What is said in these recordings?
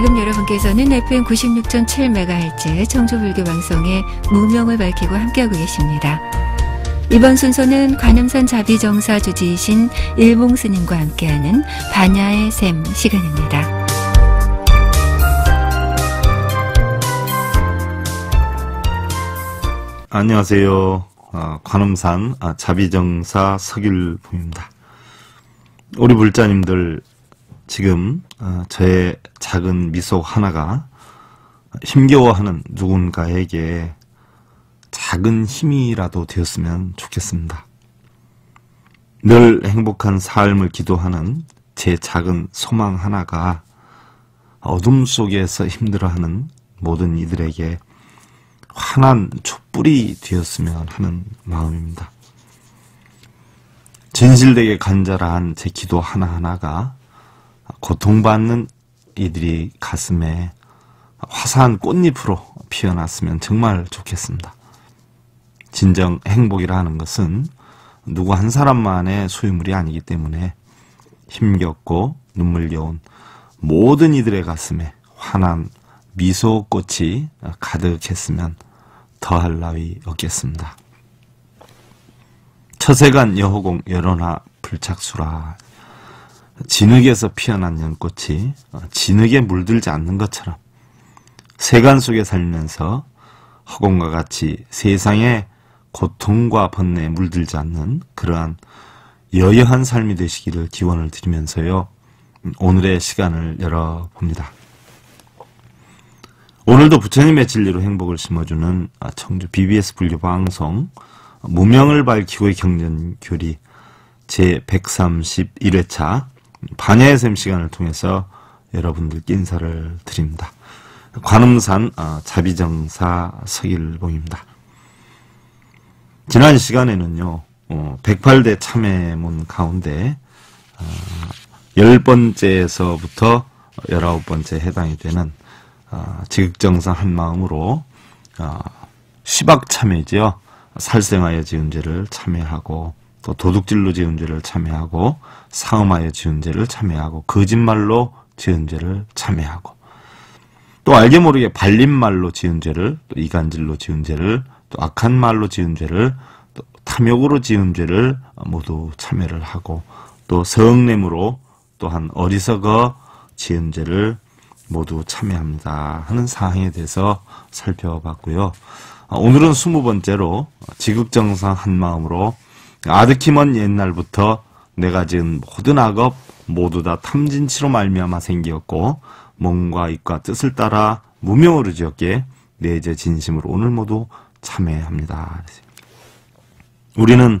지금 여러분께서는 FM 96.7MHz 청주불교 방송의 무명을 밝히고 함께하고 계십니다. 이번 순서는 관음산 자비정사 주지이신 일봉스님과 함께하는 반야의 샘 시간입니다. 안녕하세요. 어, 관음산 아, 자비정사 서길봉입니다. 우리 불자님들 지금 어, 저의 작은 미소 하나가 힘겨워하는 누군가에게 작은 힘이라도 되었으면 좋겠습니다. 늘 행복한 삶을 기도하는 제 작은 소망 하나가 어둠 속에서 힘들어하는 모든 이들에게 환한 촛불이 되었으면 하는 마음입니다. 진실되게 간절한 제 기도 하나하나가 고통받는 이들이 가슴에 화사한 꽃잎으로 피어났으면 정말 좋겠습니다. 진정 행복이라 하는 것은 누구 한 사람만의 소유물이 아니기 때문에 힘겹고 눈물겨운 모든 이들의 가슴에 환한 미소꽃이 가득했으면 더할 나위 없겠습니다. 처세간 여호공 여론화 불착수라 진흙에서 피어난 연꽃이 어, 진흙에 물들지 않는 것처럼 세간 속에 살면서 허공과 같이 세상의 고통과 번뇌에 물들지 않는 그러한 여여한 삶이 되시기를 기원을 드리면서요. 음, 오늘의 시간을 열어봅니다. 오늘도 부처님의 진리로 행복을 심어주는 아, 청주 BBS 분류 방송 어, 무명을 밝히고의 경전교리 제131회차 반야의 샘 시간을 통해서 여러분들께 인사를 드립니다. 관음산 아, 자비정사 서길봉입니다. 지난 시간에는요, 108대 어, 참회문 가운데 10번째에서부터 아, 19번째 해당이 되는 아, 지극정상 한마음으로 시박참회지요. 살생하여 지은 죄를 참회하고 또 도둑질로 지은 죄를 참회하고 사음하여 지은 죄를 참회하고 거짓말로 지은 죄를 참회하고 또 알게 모르게 발린 말로 지은 죄를 또 이간질로 지은 죄를 또 악한 말로 지은 죄를 또 탐욕으로 지은 죄를 모두 참회를 하고 또 성냄으로 또한 어리석어 지은 죄를 모두 참여합니다 하는 사항에 대해서 살펴봤고요. 아, 오늘은 스무 번째로 지극정상 한 마음으로 아득히먼 옛날부터 내가 지은 모든 악업 모두 다 탐진치로 말미암아 생기었고 몸과 입과 뜻을 따라 무명으로 지었기에 내제 진심으로 오늘 모두 참회합니다. 우리는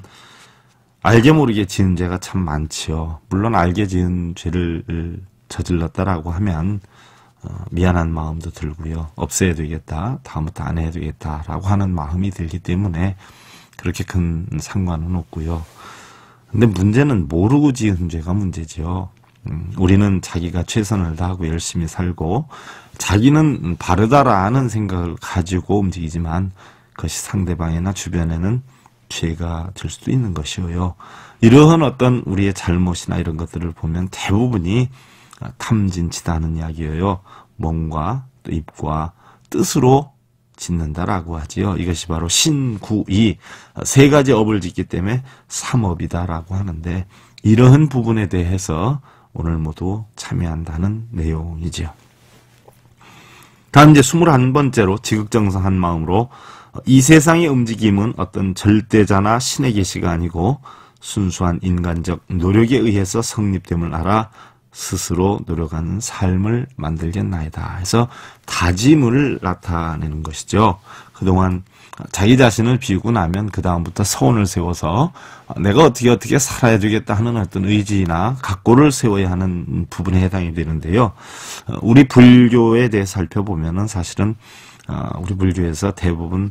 알게 모르게 지은 죄가 참 많지요. 물론 알게 지은 죄를 저질렀다라고 하면 어, 미안한 마음도 들고요. 없애야 되겠다. 다음부터 안 해야 되겠다라고 하는 마음이 들기 때문에 그렇게 큰 상관은 없고요. 근데 문제는 모르고 지은 죄가 문제죠 음, 우리는 자기가 최선을 다하고 열심히 살고 자기는 바르다라는 생각을 가지고 움직이지만 그것이 상대방이나 주변에는 죄가 될 수도 있는 것이고요. 이러한 어떤 우리의 잘못이나 이런 것들을 보면 대부분이 탐진치다는 이야기예요. 몸과 또 입과 뜻으로 짓는다라고 하지요. 이것이 바로 신구이 세 가지 업을 짓기 때문에 삼업이다라고 하는데 이러한 부분에 대해서 오늘 모두 참여한다는 내용이지요. 다음 이제 21번째로 지극정성한 마음으로 이 세상의 움직임은 어떤 절대자나 신의 계시가 아니고 순수한 인간적 노력에 의해서 성립됨을 알아 스스로 노력하는 삶을 만들겠나이다. 해서 다짐을 나타내는 것이죠. 그동안 자기 자신을 비우고 나면 그 다음부터 서원을 세워서 내가 어떻게 어떻게 살아야 되겠다 하는 어떤 의지나 각고를 세워야 하는 부분에 해당이 되는데요. 우리 불교에 대해 살펴보면은 사실은 어, 우리 불교에서 대부분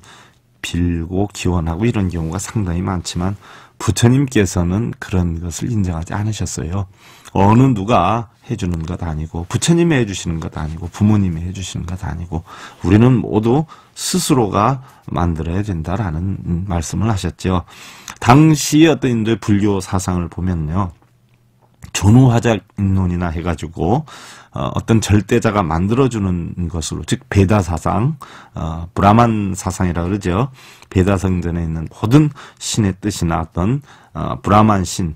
빌고 기원하고 이런 경우가 상당히 많지만 부처님께서는 그런 것을 인정하지 않으셨어요. 어느 누가 해주는 것 아니고 부처님이 해주시는 것 아니고 부모님이 해주시는 것 아니고 우리는 모두 스스로가 만들어야 된다라는 말씀을 하셨죠. 당시의 어떤 인도의 불교 사상을 보면요. 존우화작 인론이나 해가지고 어, 어떤 절대자가 만들어주는 것으로 즉 베다 사상, 어, 브라만 사상이라 그러죠. 베다 성전에 있는 모든 신의 뜻이나 어떤 어, 브라만 신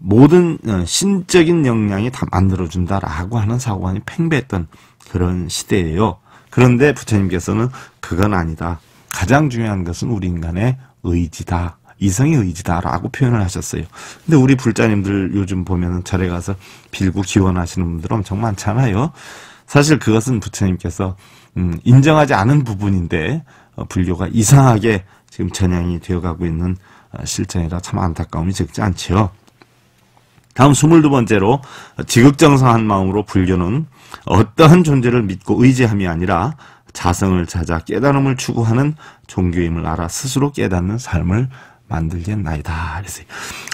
모든 어, 신적인 역량이 다 만들어준다라고 하는 사고관이 팽배했던 그런 시대예요. 그런데 부처님께서는 그건 아니다. 가장 중요한 것은 우리 인간의 의지다. 이성의 의지다라고 표현을 하셨어요. 근데 우리 불자님들 요즘 보면은 절에 가서 빌고 기원하시는 분들 엄청 많잖아요. 사실 그것은 부처님께서 음, 인정하지 않은 부분인데 어, 불교가 이상하게 지금 전향이 되어가고 있는 어, 실정이라 참 안타까움이 적지 않지요. 다음 22번째로 지극정성한 마음으로 불교는 어떠한 존재를 믿고 의지함이 아니라 자성을 찾아 깨달음을 추구하는 종교임을 알아 스스로 깨닫는 삶을 만들겠나이다. 그래서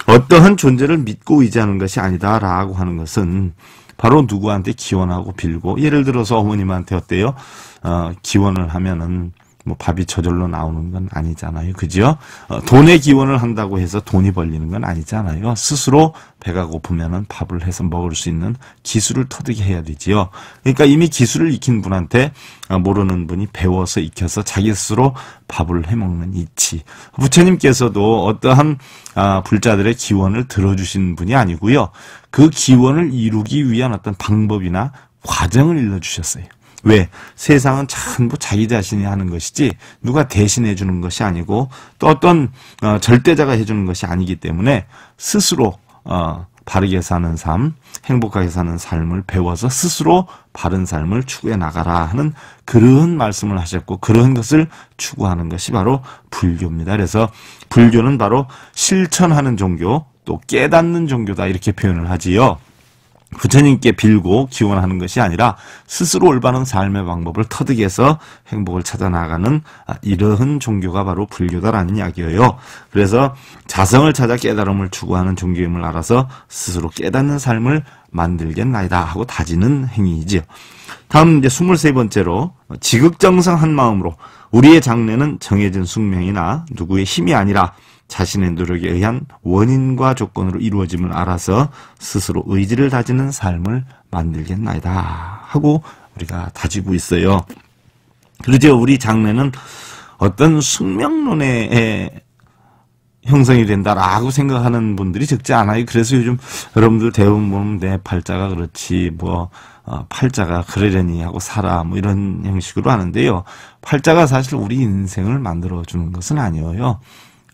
어떠한 존재를 믿고 의지하는 것이 아니다라고 하는 것은 바로 누구한테 기원하고 빌고 예를 들어서 어머님한테 어때요? 어, 기원을 하면은 뭐 밥이 저절로 나오는 건 아니잖아요. 그죠? 어, 돈의 기원을 한다고 해서 돈이 벌리는 건 아니잖아요. 스스로 배가 고프면은 밥을 해서 먹을 수 있는 기술을 터득해 야 되지요. 그러니까 이미 기술을 익힌 분한테 어, 모르는 분이 배워서 익혀서 자기 스스로 밥을 해 먹는 이치. 부처님께서도 어떠한 아, 불자들의 기원을 들어주신 분이 아니고요. 그 기원을 이루기 위한 어떤 방법이나 과정을 일러주셨어요. 왜? 세상은 전부 자기 자신이 하는 것이지 누가 대신해 주는 것이 아니고 또 어떤 어, 절대자가 해주는 것이 아니기 때문에 스스로 어, 바르게 사는 삶, 행복하게 사는 삶을 배워서 스스로 바른 삶을 추구해 나가라 하는 그런 말씀을 하셨고 그런 것을 추구하는 것이 바로 불교입니다. 그래서 불교는 바로 실천하는 종교 또 깨닫는 종교다 이렇게 표현을 하지요. 부처님께 빌고 기원하는 것이 아니라 스스로 올바른 삶의 방법을 터득해서 행복을 찾아 나가는 이러한 종교가 바로 불교다라는 이야기예요. 그래서 자성을 찾아 깨달음을 추구하는 종교임을 알아서 스스로 깨닫는 삶을 만들겠나이다 하고 다지는 행위이지요. 다음 이제 23번째로 지극정성 한 마음으로 우리의 장래는 정해진 숙명이나 누구의 힘이 아니라 자신의 노력에 의한 원인과 조건으로 이루어짐을 알아서 스스로 의지를 다지는 삶을 만들겠나이다 하고 우리가 다지고 있어요. 그러죠. 우리 장래는 어떤 숙명론에 형성이 된다라고 생각하는 분들이 적지 않아요. 그래서 요즘 여러분들 대부분 보내 팔자가 그렇지 뭐 어, 팔자가 그러려니 하고 살아 뭐 이런 형식으로 하는데요. 팔자가 사실 우리 인생을 만들어 주는 것은 아니에요.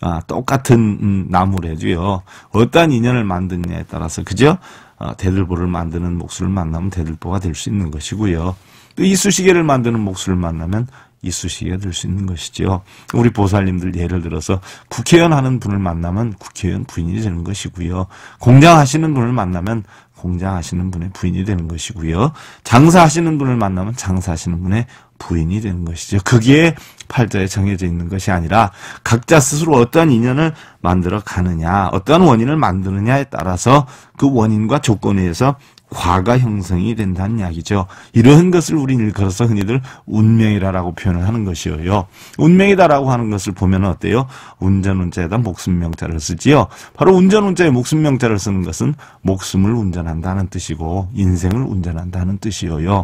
아, 똑같은 음, 나무래도요. 어떠한 인연을 만드냐에 느 따라서 그죠? 아, 대들보를 만드는 목수를 만나면 대들보가 될 수 있는 것이고요. 또 이쑤시개를 만드는 목수를 만나면 이쑤시개가 될 수 있는 것이죠 우리 보살님들 예를 들어서 국회의원 하는 분을 만나면 국회의원 부인이 되는 것이고요. 공장 하시는 분을 만나면 공장 하시는 분의 부인이 되는 것이고요. 장사하시는 분을 만나면 장사하시는 분의 부인이 되는 것이죠. 거기에 팔자에 정해져 있는 것이 아니라 각자 스스로 어떠한 인연을 만들어 가느냐, 어떠한 원인을 만드느냐에 따라서 그 원인과 조건에 의해서 과가 형성이 된다는 이야기죠. 이러한 것을 우린 일컬어서 흔히들 운명이라라고 표현을 하는 것이에요. 운명이다라고 하는 것을 보면 어때요? 운전운자에다 목숨명자를 쓰지요. 바로 운전운자에 목숨명자를 쓰는 것은 목숨을 운전한다는 뜻이고 인생을 운전한다는 뜻이에요.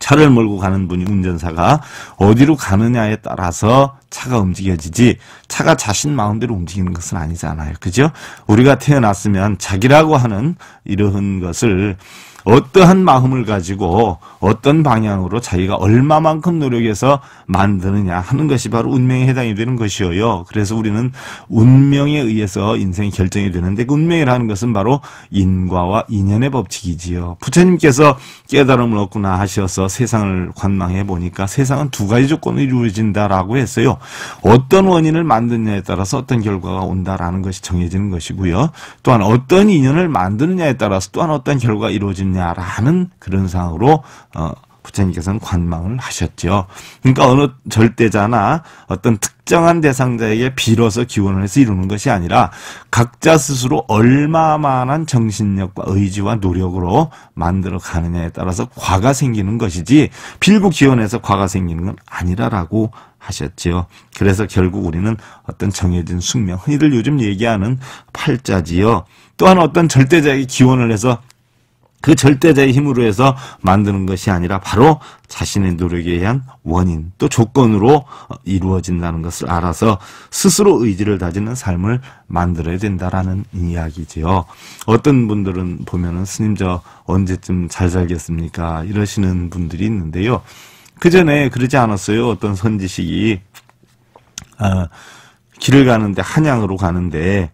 차를 몰고 가는 분이 운전사가 어디로 가느냐에 따라서 차가 움직여지지 차가 자신 마음대로 움직이는 것은 아니잖아요. 그죠? 우리가 태어났으면 자기라고 하는 이런 것을 어떠한 마음을 가지고 어떤 방향으로 자기가 얼마만큼 노력해서 만드느냐 하는 것이 바로 운명에 해당이 되는 것이어요. 그래서 우리는 운명에 의해서 인생이 결정이 되는데 그 운명이라는 것은 바로 인과와 인연의 법칙이지요. 부처님께서 깨달음을 얻구나 하셔서 세상을 관망해 보니까 세상은 두 가지 조건이 이루어진다라고 했어요. 어떤 원인을 만드느냐에 따라서 어떤 결과가 온다라는 것이 정해지는 것이고요. 또한 어떤 인연을 만드느냐에 따라서 또한 어떤 결과가 이루어지느냐 되느냐라는 그런 상황으로 어, 부처님께서는 관망을 하셨죠. 그러니까 어느 절대자나 어떤 특정한 대상자에게 빌어서 기원을 해서 이루는 것이 아니라 각자 스스로 얼마만한 정신력과 의지와 노력으로 만들어 가느냐에 따라서 과가 생기는 것이지 빌고 기원해서 과가 생기는 건 아니라라고 하셨지요. 그래서 결국 우리는 어떤 정해진 숙명, 흔히들 요즘 얘기하는 팔자지요. 또한 어떤 절대자에게 기원을 해서 그 절대자의 힘으로 해서 만드는 것이 아니라 바로 자신의 노력에 의한 원인 또 조건으로 이루어진다는 것을 알아서 스스로 의지를 다지는 삶을 만들어야 된다라는 이야기지요. 어떤 분들은 보면은 스님 저 언제쯤 잘 살겠습니까 이러시는 분들이 있는데요. 그 전에 그러지 않았어요. 어떤 선지식이 어, 길을 가는데 한양으로 가는데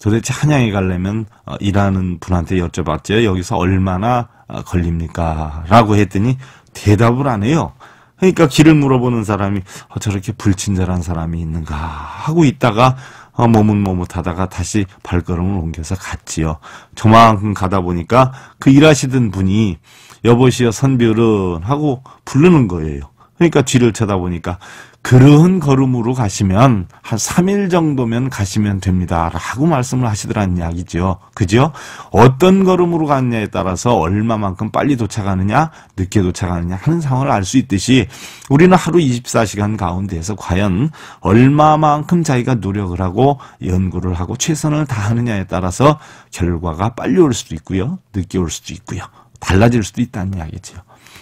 도대체 한양에 가려면 어, 일하는 분한테 여쭤봤죠. 여기서 얼마나 어, 걸립니까? 라고 했더니 대답을 안 해요. 그러니까 길을 물어보는 사람이 어, 저렇게 불친절한 사람이 있는가 하고 있다가 어, 머뭇머뭇하다가 다시 발걸음을 옮겨서 갔지요. 저만큼 가다 보니까 그 일하시던 분이 여보시여 선비어른 하고 부르는 거예요. 그러니까 뒤를 쳐다보니까 그러한 걸음으로 가시면 한 3일 정도면 가시면 됩니다라고 말씀을 하시더라는 이야기죠. 그죠? 어떤 걸음으로 갔냐에 따라서 얼마만큼 빨리 도착하느냐, 늦게 도착하느냐 하는 상황을 알 수 있듯이 우리는 하루 24시간 가운데에서 과연 얼마만큼 자기가 노력을 하고 연구를 하고 최선을 다하느냐에 따라서 결과가 빨리 올 수도 있고요. 늦게 올 수도 있고요. 달라질 수도 있다는 이야기죠.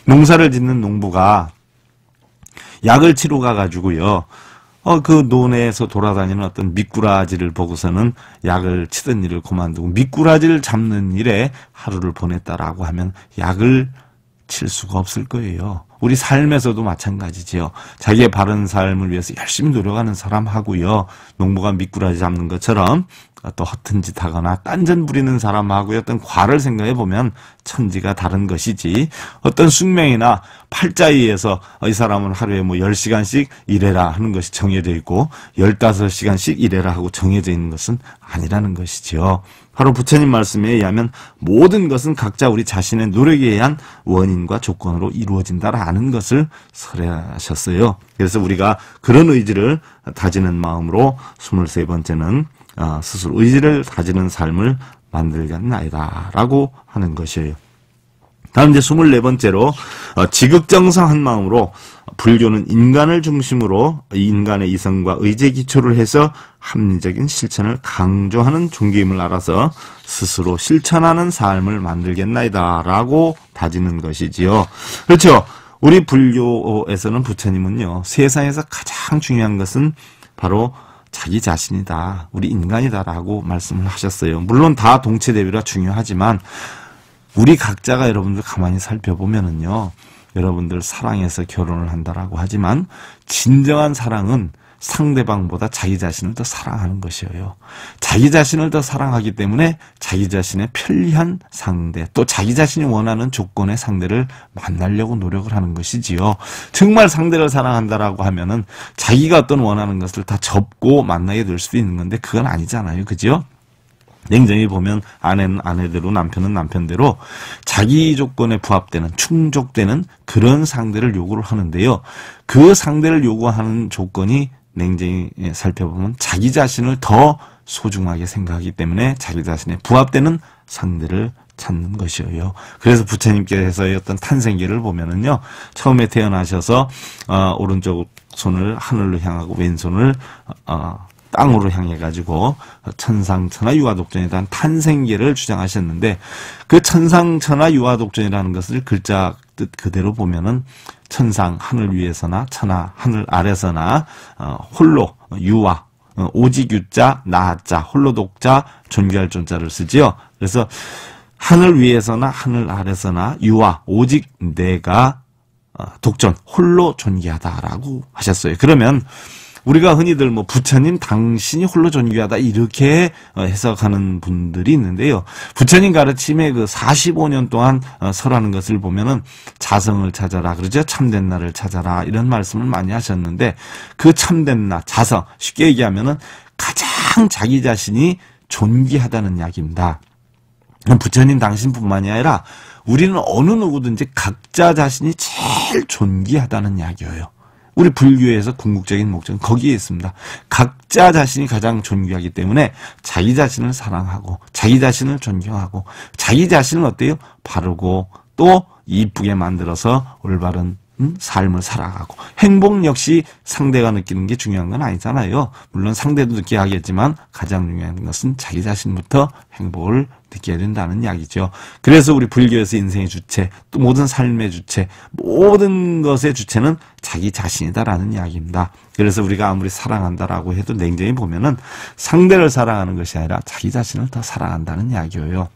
농사를 짓는 농부가 약을 치러 가가지고요. 어, 그 논에서 돌아다니는 어떤 미꾸라지를 보고서는 약을 치던 일을 그만두고 미꾸라지를 잡는 일에 하루를 보냈다라고 하면 약을 칠 수가 없을 거예요. 우리 삶에서도 마찬가지지요. 자기의 바른 삶을 위해서 열심히 노력하는 사람하고요. 농부가 미꾸라지 잡는 것처럼 아, 또 허튼 짓 하거나 딴전 부리는 사람하고의 어떤 과를 생각해 보면 천지가 다른 것이지 어떤 숙명이나 팔자에 위서이 어, 사람은 하루에 뭐 10시간씩 일해라 하는 것이 정해져 있고 15시간씩 일해라 하고 정해져 있는 것은 아니라는 것이지요. 바로 부처님 말씀에 의하면 모든 것은 각자 우리 자신의 노력에 의한 원인과 조건으로 이루어진다라는 것을 설하셨어요. 그래서 우리가 그런 의지를 다지는 마음으로 23번째는 아, 스스로 의지를 다지는 삶을 만들겠나이다라고 하는 것이에요. 다음 이제 24번째로 어, 지극정성한 마음으로 불교는 인간을 중심으로 인간의 이성과 의지의 기초를 해서 합리적인 실천을 강조하는 종교임을 알아서 스스로 실천하는 삶을 만들겠나이다 라고 다지는 것이지요. 그렇죠. 우리 불교에서는 부처님은요. 세상에서 가장 중요한 것은 바로 자기 자신이다. 우리 인간이다라고 말씀을 하셨어요. 물론 다 동체 대비라 중요하지만 우리 각자가 여러분들 가만히 살펴보면은요. 여러분들 사랑해서 결혼을 한다라고 하지만 진정한 사랑은 상대방보다 자기 자신을 더 사랑하는 것이에요. 자기 자신을 더 사랑하기 때문에 자기 자신의 편리한 상대, 또 자기 자신이 원하는 조건의 상대를 만나려고 노력을 하는 것이지요. 정말 상대를 사랑한다라고 하면은 자기가 어떤 원하는 것을 다 접고 만나게 될 수도 있는 건데 그건 아니잖아요. 그죠? 냉정히 보면 아내는 아내대로 남편은 남편대로 자기 조건에 부합되는 충족되는 그런 상대를 요구를 하는데요. 그 상대를 요구하는 조건이 냉정히 살펴보면 자기 자신을 더 소중하게 생각하기 때문에 자기 자신에 부합되는 상대를 찾는 것이에요. 그래서 부처님께서의 어떤 탄생기를 보면은요, 처음에 태어나셔서 어, 오른쪽 손을 하늘로 향하고 왼손을 어, 땅으로 향해 가지고 천상천하 유화독전에 대한 탄생계를 주장하셨는데 그 천상천하 유화독전이라는 것을 글자 뜻 그대로 보면은 천상 하늘 위에서나 천하 하늘 아래서나 어, 홀로 어, 유와 어, 오직유자 나자 홀로독자 존귀할 존자를 쓰지요. 그래서 하늘 위에서나 하늘 아래서나 유와 오직 내가 어, 독존 홀로 존귀하다라고 하셨어요. 그러면 우리가 흔히들 뭐 부처님 당신이 홀로 존귀하다 이렇게 어, 해석하는 분들이 있는데요. 부처님 가르침에그 45년 동안 어, 설하는 것을 보면은 자성을 찾아라 그러죠. 참된 나를 찾아라 이런 말씀을 많이 하셨는데 그 참된 나 자성 쉽게 얘기하면은 가장 자기 자신이 존귀하다는 이야기입니다. 부처님 당신뿐만이 아니라 우리는 어느 누구든지 각자 자신이 제일 존귀하다는 이야기예요. 우리 불교에서 궁극적인 목적은 거기에 있습니다. 각자 자신이 가장 존귀하기 때문에 자기 자신을 사랑하고 자기 자신을 존경하고 자기 자신을 어때요? 바르고 또 이쁘게 만들어서 올바른 음? 삶을 살아가고 행복 역시 상대가 느끼는 게 중요한 건 아니잖아요. 물론 상대도 느끼게 하겠지만 가장 중요한 것은 자기 자신부터 행복을 느끼게 된다는 이야기죠. 그래서 우리 불교에서 인생의 주체, 또 모든 삶의 주체, 모든 것의 주체는 자기 자신이다라는 이야기입니다. 그래서 우리가 아무리 사랑한다라고 해도 냉정히 보면은 상대를 사랑하는 것이 아니라 자기 자신을 더 사랑한다는 이야기예요.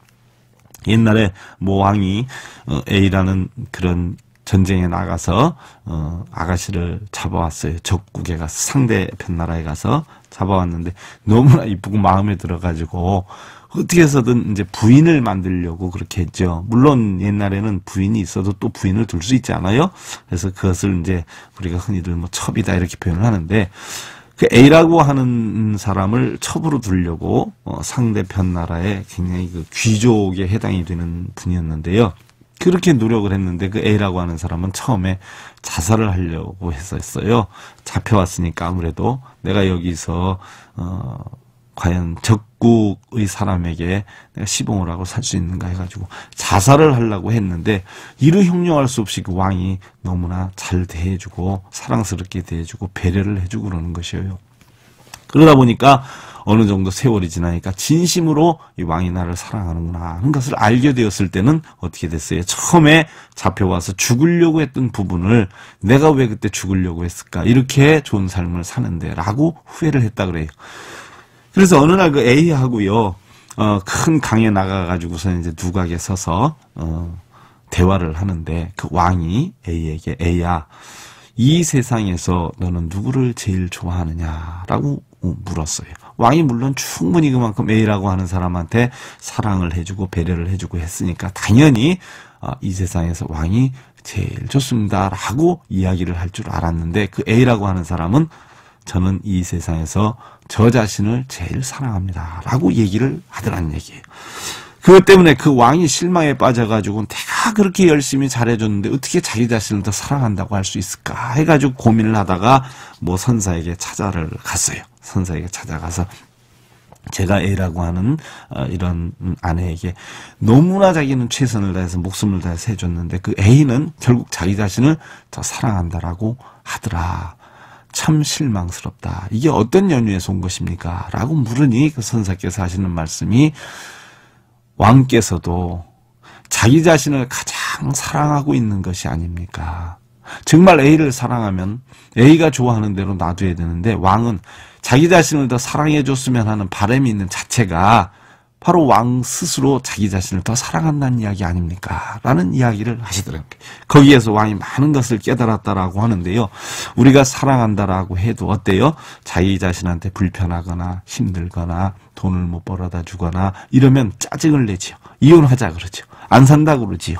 옛날에 모왕이 어, A라는 그런 전쟁에 나가서 어 아가씨를 잡아왔어요. 적국에 가서 상대편 나라에 가서 잡아왔는데 너무나 이쁘고 마음에 들어가지고 어떻게 해서든 이제 부인을 만들려고 그렇게 했죠. 물론 옛날에는 부인이 있어도 또 부인을 둘 수 있지 않아요. 그래서 그것을 이제 우리가 흔히들 뭐 첩이다 이렇게 표현을 하는데 그 A라고 하는 사람을 첩으로 두려고 어 상대편 나라의 굉장히 그 귀족에 해당이 되는 분이었는데요. 그렇게 노력을 했는데 그 A라고 하는 사람은 처음에 자살을 하려고 했었어요. 잡혀왔으니까 아무래도 내가 여기서 어 과연 적국의 사람에게 내가 시봉을 하고 살 수 있는가 해가지고 자살을 하려고 했는데 이를 흉령할 수 없이 그 왕이 너무나 잘 대해주고 사랑스럽게 대해주고 배려를 해주고 그러는 것이에요. 그러다 보니까 어느 정도 세월이 지나니까 진심으로 이 왕이 나를 사랑하는구나 하는 것을 알게 되었을 때는 어떻게 됐어요? 처음에 잡혀와서 죽으려고 했던 부분을 내가 왜 그때 죽으려고 했을까? 이렇게 좋은 삶을 사는데 라고 후회를 했다 그래요. 그래서 어느 날 그 A하고요. 어, 큰 강에 나가가지고서 이제 누각에 서서 어, 대화를 하는데 그 왕이 A에게 A야 이 세상에서 너는 누구를 제일 좋아하느냐라고 물었어요. 왕이 물론 충분히 그만큼 A라고 하는 사람한테 사랑을 해주고 배려를 해주고 했으니까 당연히 아, 이 세상에서 왕이 제일 좋습니다라고 이야기를 할 줄 알았는데 그 A라고 하는 사람은 저는 이 세상에서 저 자신을 제일 사랑합니다라고 얘기를 하더란 얘기예요. 그것 때문에 그 왕이 실망에 빠져가지고 내가 그렇게 열심히 잘해줬는데 어떻게 자기 자신을 더 사랑한다고 할 수 있을까 해가지고 고민을 하다가 뭐 선사에게 찾아를 갔어요. 선사에게 찾아가서 제가 애라고 하는 어, 이런 음, 아내에게 너무나 자기는 최선을 다해서 목숨을 다해서 해줬는데 그 애인은 결국 자기 자신을 더 사랑한다라고 하더라. 참 실망스럽다. 이게 어떤 연유에서 온 것입니까? 라고 물으니 그 선사께서 하시는 말씀이 왕께서도 자기 자신을 가장 사랑하고 있는 것이 아닙니까? 정말 A를 사랑하면 A가 좋아하는 대로 놔둬야 되는데 왕은 자기 자신을 더 사랑해 줬으면 하는 바람이 있는 자체가 바로 왕 스스로 자기 자신을 더 사랑한다는 이야기 아닙니까? 라는 이야기를 하시더라고요. 거기에서 왕이 많은 것을 깨달았다라고 하는데요. 우리가 사랑한다라고 해도 어때요? 자기 자신한테 불편하거나 힘들거나 돈을 못 벌어다 주거나 이러면 짜증을 내지요. 이혼하자 그러지요안 산다 그러지요.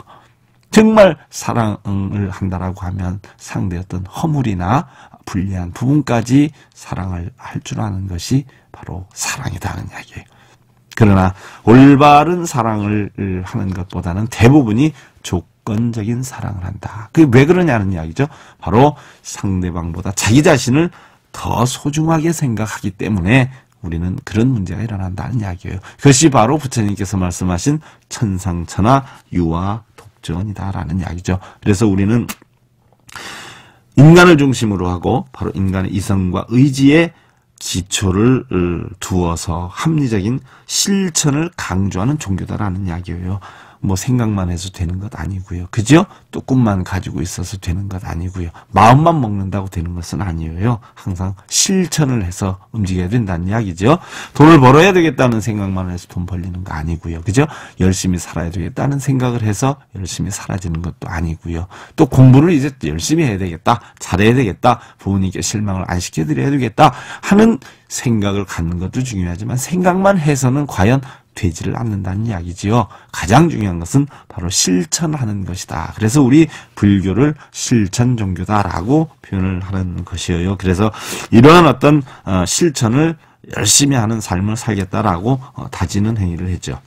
정말 사랑을 한다라고 하면 상대 어떤 허물이나 불리한 부분까지 사랑을 할 줄 아는 것이 바로 사랑이다 하는 이야기예요. 그러나 올바른 사랑을 하는 것보다는 대부분이 조건적인 사랑을 한다. 그게 왜 그러냐는 이야기죠. 바로 상대방보다 자기 자신을 더 소중하게 생각하기 때문에 우리는 그런 문제가 일어난다는 이야기예요. 그것이 바로 부처님께서 말씀하신 천상천하 유아 독전이다라는 이야기죠. 그래서 우리는 인간을 중심으로 하고 바로 인간의 이성과 의지에 기초를 어, 두어서 합리적인 실천을 강조하는 종교다라는 이야기예요. 뭐 생각만 해서 되는 것 아니고요. 그죠? 또 꿈만 가지고 있어서 되는 것 아니고요. 마음만 먹는다고 되는 것은 아니에요. 항상 실천을 해서 움직여야 된다는 이야기죠. 돈을 벌어야 되겠다는 생각만 해서 돈 벌리는 거 아니고요. 그죠? 열심히 살아야 되겠다는 생각을 해서 열심히 사라지는 것도 아니고요. 또 공부를 이제 열심히 해야 되겠다. 잘해야 되겠다. 부모님께 실망을 안 시켜드려야 되겠다. 하는 생각을 갖는 것도 중요하지만 생각만 해서는 과연 되지를 않는다는 이야기지요. 가장 중요한 것은 바로 실천하는 것이다. 그래서 우리 불교를 실천 종교다라고 표현을 하는 것이에요. 그래서 이러한 어떤 어, 실천을 열심히 하는 삶을 살겠다라고 어, 다지는 행위를 했죠.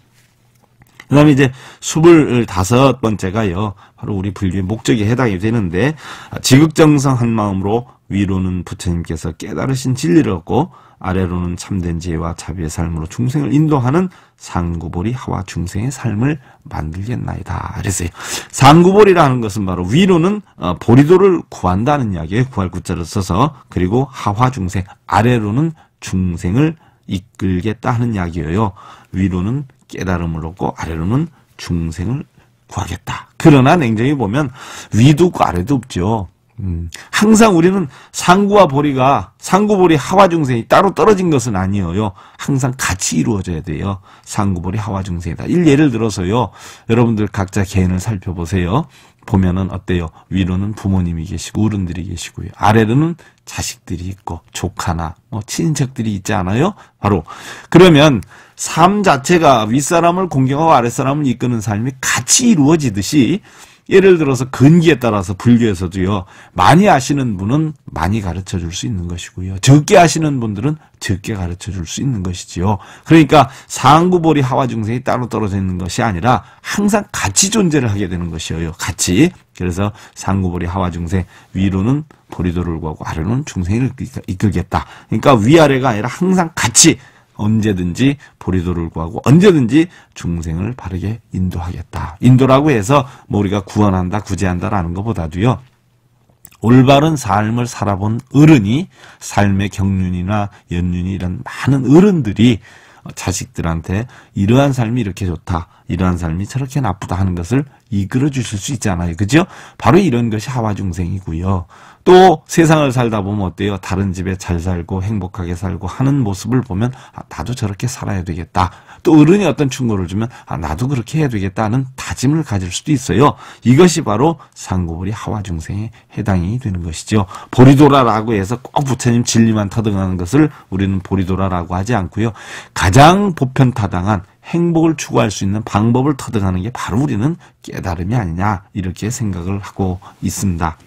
그 다음에 이제 스물다섯 번째가요. 바로 우리 분류의 목적에 해당이 되는데 아, 지극정성한 마음으로 위로는 부처님께서 깨달으신 진리를 얻고 아래로는 참된 지혜와 자비의 삶으로 중생을 인도하는 상구보리 하와 중생의 삶을 만들겠나이다. 그랬어요. 상구보리라는 것은 바로 위로는 어, 보리도를 구한다는 이야기에 구할 구자를 써서 그리고 하와 중생 아래로는 중생을 이끌겠다 하는 이야기예요. 위로는 깨달음을 얻고 아래로는 중생을 구하겠다. 그러나 냉정히 보면 위도 없고 아래도 없죠. 음, 항상 우리는 상구와 보리가 상구보리 하와중생이 따로 떨어진 것은 아니에요. 항상 같이 이루어져야 돼요. 상구보리 하와중생이다. 일 예를 들어서요. 여러분들 각자 개인을 살펴보세요. 보면은 어때요? 위로는 부모님이 계시고 어른들이 계시고요. 아래로는 자식들이 있고 조카나 뭐 친척들이 있지 않아요? 바로 그러면 삶 자체가 윗사람을 공경하고 아랫사람을 이끄는 삶이 같이 이루어지듯이 예를 들어서 근기에 따라서 불교에서도요. 많이 아시는 분은 많이 가르쳐 줄 수 있는 것이고요. 적게 아시는 분들은 적게 가르쳐 줄 수 있는 것이지요. 그러니까 상구보리 하와 중생이 따로 떨어져 있는 것이 아니라 항상 같이 존재를 하게 되는 것이에요. 같이. 그래서 상구보리 하와 중생 위로는 보리도를 구하고 아래로는 중생을 이끌겠다. 그러니까 위아래가 아니라 항상 같이 언제든지 보리도를 구하고 언제든지 중생을 바르게 인도하겠다. 인도라고 해서 뭐 우리가 구원한다, 구제한다라는 것보다도요. 올바른 삶을 살아본 어른이 삶의 경륜이나 연륜이 이런 많은 어른들이 자식들한테 이러한 삶이 이렇게 좋다, 이러한 삶이 저렇게 나쁘다 하는 것을 이끌어 주실 수 있잖아요. 그죠? 바로 이런 것이 하와 중생이고요. 또 세상을 살다 보면 어때요? 다른 집에 잘 살고 행복하게 살고 하는 모습을 보면 아, 나도 저렇게 살아야 되겠다. 또 어른이 어떤 충고를 주면 아, 나도 그렇게 해야 되겠다는 다짐을 가질 수도 있어요. 이것이 바로 상고불이 하와 중생에 해당이 되는 것이죠. 보리도라라고 해서 꼭 부처님 진리만 터득하는 것을 우리는 보리도라라고 하지 않고요. 가장 보편타당한 행복을 추구할 수 있는 방법을 터득하는 게 바로 우리는 깨달음이 아니냐 이렇게 생각을 하고 있습니다.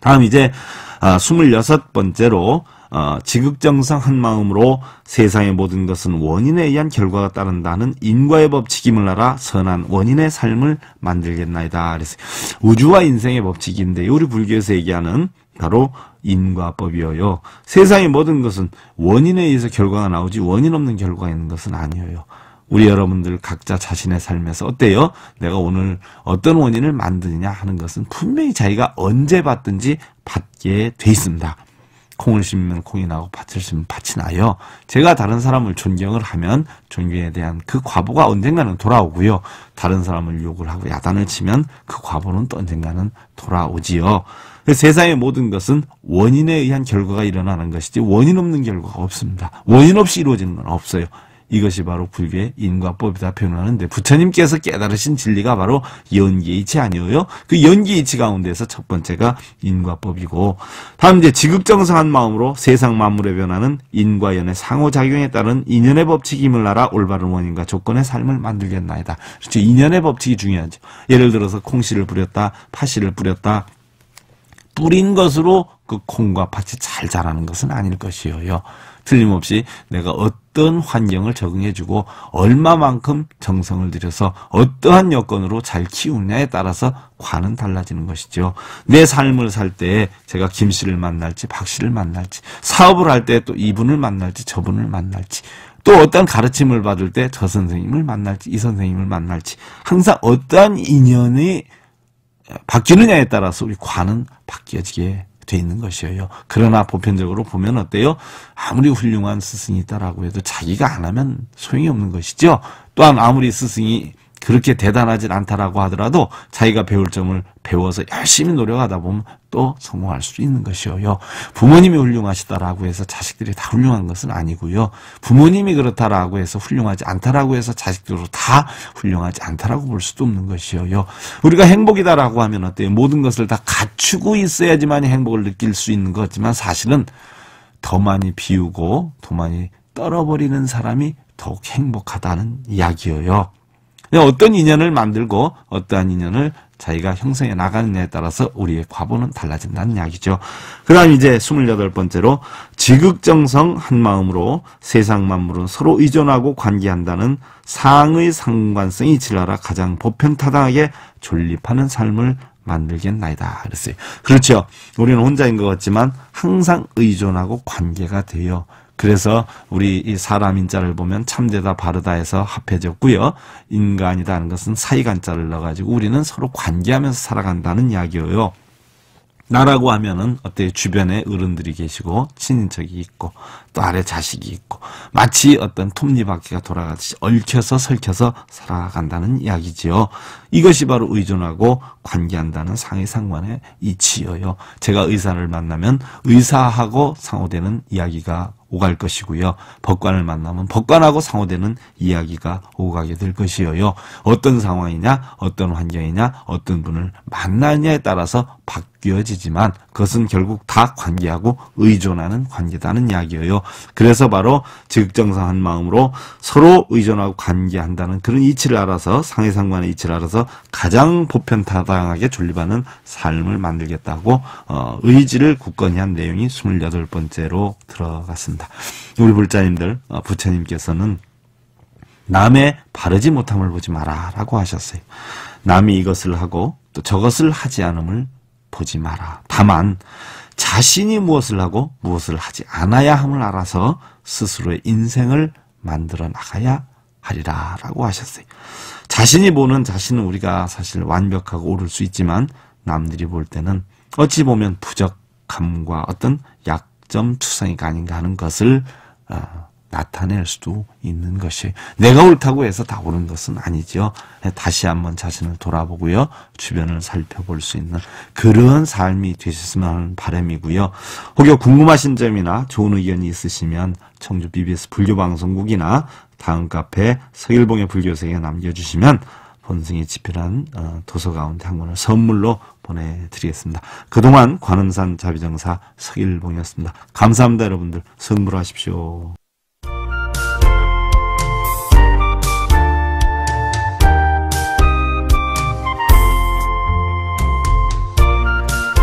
다음 이제 26번째로 아, 어, 지극정성 한 마음으로 세상의 모든 것은 원인에 의한 결과가 따른다는 인과의 법칙임을 알아 선한 원인의 삶을 만들겠나이다. 그래서 우주와 인생의 법칙인데 우리 불교에서 얘기하는 바로 인과법이어요. 세상의 모든 것은 원인에 의해서 결과가 나오지 원인 없는 결과가 있는 것은 아니에요. 우리 여러분들 각자 자신의 삶에서 어때요? 내가 오늘 어떤 원인을 만드느냐 하는 것은 분명히 자기가 언제 받든지 받게 돼 있습니다. 콩을 심으면 콩이 나고 밭을 심으면 밭이 나요. 제가 다른 사람을 존경을 하면 존경에 대한 그 과보가 언젠가는 돌아오고요. 다른 사람을 욕을 하고 야단을 치면 그 과보는 또 언젠가는 돌아오지요. 세상의 모든 것은 원인에 의한 결과가 일어나는 것이지 원인 없는 결과가 없습니다. 원인 없이 이루어지는 건 없어요. 이것이 바로 불교의 인과법이다 표현하는데 부처님께서 깨달으신 진리가 바로 연기이치 아니에요. 그 연기이치 가운데서 첫 번째가 인과법이고 다음 이제 지극정성한 마음으로 세상 만물의 변화는 인과연의 상호작용에 따른 인연의 법칙임을 알아 올바른 원인과 조건의 삶을 만들겠나이다. 그렇죠. 인연의 법칙이 중요하죠. 예를 들어서 콩씨를 뿌렸다, 파씨를 뿌렸다, 뿌린 것으로 그 콩과 밭이 잘 자라는 것은 아닐 것이에요. 틀림없이 내가 어떤 환경을 적응해주고 얼마만큼 정성을 들여서 어떠한 여건으로 잘 키우냐에 느 따라서 관은 달라지는 것이죠. 내 삶을 살 때 제가 김 씨를 만날지 박 씨를 만날지 사업을 할 때 또 이분을 만날지 저분을 만날지 또 어떤 가르침을 받을 때 저 선생님을 만날지 이 선생님을 만날지 항상 어떠한 인연이 바뀌느냐에 따라서 우리 관은 바뀌어지게 돼 있는 것이에요. 그러나 보편적으로 보면 어때요? 아무리 훌륭한 스승이 있다라고 해도 자기가 안 하면 소용이 없는 것이죠. 또한 아무리 스승이 그렇게 대단하진 않다라고 하더라도 자기가 배울 점을 배워서 열심히 노력하다 보면 또 성공할 수 있는 것이어요. 부모님이 훌륭하시다라고 해서 자식들이 다 훌륭한 것은 아니고요. 부모님이 그렇다라고 해서 훌륭하지 않다라고 해서 자식들도 다 훌륭하지 않다라고 볼 수도 없는 것이어요. 우리가 행복이다라고 하면 어때요? 모든 것을 다 갖추고 있어야지만 행복을 느낄 수 있는 거지만 사실은 더 많이 비우고 더 많이 떨어버리는 사람이 더욱 행복하다는 이야기예요. 어떤 인연을 만들고 어떠한 인연을 자기가 형성해 나가느냐에 따라서 우리의 과보는 달라진다는 이야기죠. 그 다음 이제 28번째로 지극정성 한마음으로 세상 만물은 서로 의존하고 관계한다는 상의 상관성이 질라라 가장 보편타당하게 존립하는 삶을 만들겠나이다. 그랬어요. 그렇죠. 우리는 혼자인 것 같지만 항상 의존하고 관계가 되어 그래서 우리 이 사람인자를 보면 참되다 바르다해서 합해졌고요. 인간이다는 것은 사이간자를 넣어가지고 우리는 서로 관계하면서 살아간다는 이야기예요. 나라고 하면은 어때 요 주변에 어른들이 계시고 친인척이 있고 또 아래 자식이 있고 마치 어떤 톱니바퀴가 돌아가듯이 얽혀서 설켜서 살아간다는 이야기지요. 이것이 바로 의존하고 관계한다는 상의상관의 이치예요. 제가 의사를 만나면 의사하고 상호되는 이야기가 오갈 것이고요. 법관을 만나면 법관하고 상호되는 이야기가 오가게 될 것이어요. 어떤 상황이냐, 어떤 환경이냐, 어떤 분을 만나냐에 따라서 바 이어지지만 그것은 결국 다 관계하고 의존하는 관계다는 이야기예요. 그래서 바로 즉정상한 마음으로 서로 의존하고 관계한다는 그런 이치를 알아서 상해상관의 이치를 알아서 가장 보편타당하게 존립하는 삶을 만들겠다고 어, 의지를 굳건히 한 내용이 28번째로 들어갔습니다. 우리 불자님들 어, 부처님께서는 남의 바르지 못함을 보지 마라 라고 하셨어요. 남이 이것을 하고 또 저것을 하지 않음을 보지 마라. 다만 자신이 무엇을 하고 무엇을 하지 않아야 함을 알아서 스스로의 인생을 만들어 나가야 하리라 라고 하셨어요. 자신이 보는 자신은 우리가 사실 완벽하고 오를 수 있지만 남들이 볼 때는 어찌 보면 부적함과 어떤 약점 추상이 아닌가 하는 것을 어, 나타낼 수도 있는 것이 내가 옳다고 해서 다 옳은 것은 아니죠. 네, 다시 한번 자신을 돌아보고요. 주변을 살펴볼 수 있는 그런 삶이 되셨으면 하는 바람이고요. 혹여 궁금하신 점이나 좋은 의견이 있으시면 청주 BBS 불교방송국이나 다음 카페 서일봉의 불교생에 남겨주시면 본승의 집필한 어, 도서 가운데 한 권을 선물로 보내드리겠습니다. 그동안 관음산 자비정사 서일봉이었습니다. 감사합니다 여러분들. 선물하십시오